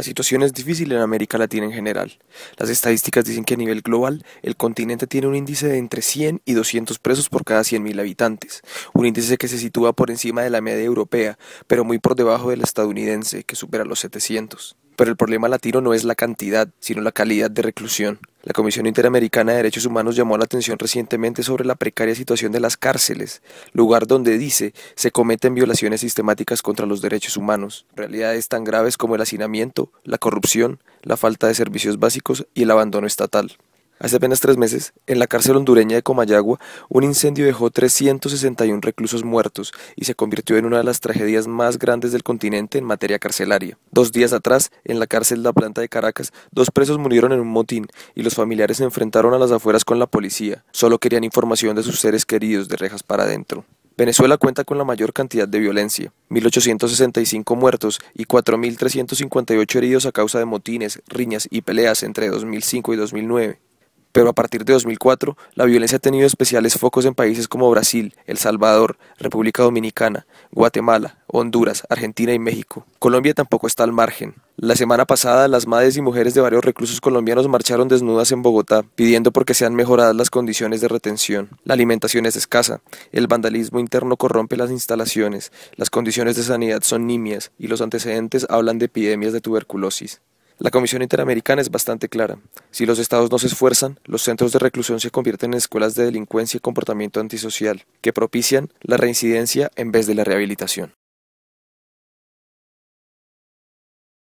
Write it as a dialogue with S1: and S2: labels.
S1: La situación es difícil en América Latina en general. Las estadísticas dicen que a nivel global el continente tiene un índice de entre 100 y 200 presos por cada 100.000 habitantes, un índice que se sitúa por encima de la media europea, pero muy por debajo del estadounidense, que supera los 700. Pero el problema latino no es la cantidad, sino la calidad de reclusión. La Comisión Interamericana de Derechos Humanos llamó la atención recientemente sobre la precaria situación de las cárceles, lugar donde dice se cometen violaciones sistemáticas contra los derechos humanos, realidades tan graves como el hacinamiento, la corrupción, la falta de servicios básicos y el abandono estatal. Hace apenas tres meses, en la cárcel hondureña de Comayagua, un incendio dejó 361 reclusos muertos y se convirtió en una de las tragedias más grandes del continente en materia carcelaria. Dos días atrás, en la cárcel La Planta de Caracas, dos presos murieron en un motín y los familiares se enfrentaron a las afueras con la policía. Solo querían información de sus seres queridos de rejas para adentro. Venezuela cuenta con la mayor cantidad de violencia, 1.865 muertos y 4.358 heridos a causa de motines, riñas y peleas entre 2005 y 2009. Pero a partir de 2004, la violencia ha tenido especiales focos en países como Brasil, El Salvador, República Dominicana, Guatemala, Honduras, Argentina y México. Colombia tampoco está al margen. La semana pasada, las madres y mujeres de varios reclusos colombianos marcharon desnudas en Bogotá, pidiendo porque sean mejoradas las condiciones de retención. La alimentación es escasa, el vandalismo interno corrompe las instalaciones, las condiciones de sanidad son nimias y los antecedentes hablan de epidemias de tuberculosis. La Comisión Interamericana es bastante clara. Si los estados no se esfuerzan, los centros de reclusión se convierten en escuelas de delincuencia y comportamiento antisocial, que propician la reincidencia en vez de la rehabilitación.